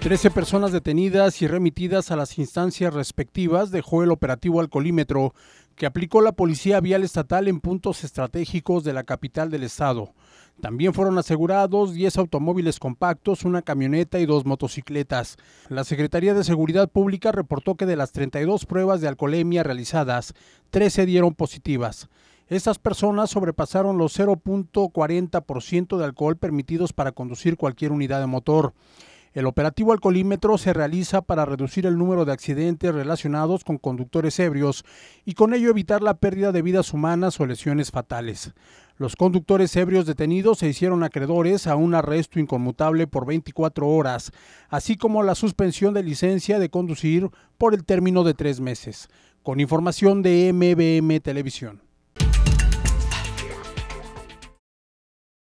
Trece personas detenidas y remitidas a las instancias respectivas dejó el operativo al que aplicó la Policía Vial Estatal en puntos estratégicos de la capital del estado. También fueron asegurados 10 automóviles compactos, una camioneta y dos motocicletas. La Secretaría de Seguridad Pública reportó que de las 32 pruebas de alcoholemia realizadas, 13 dieron positivas. Estas personas sobrepasaron los 0.40% de alcohol permitidos para conducir cualquier unidad de motor. El operativo alcoholímetro se realiza para reducir el número de accidentes relacionados con conductores ebrios y con ello evitar la pérdida de vidas humanas o lesiones fatales. Los conductores ebrios detenidos se hicieron acreedores a un arresto inconmutable por 24 horas, así como la suspensión de licencia de conducir por el término de tres meses. Con información de MBM Televisión.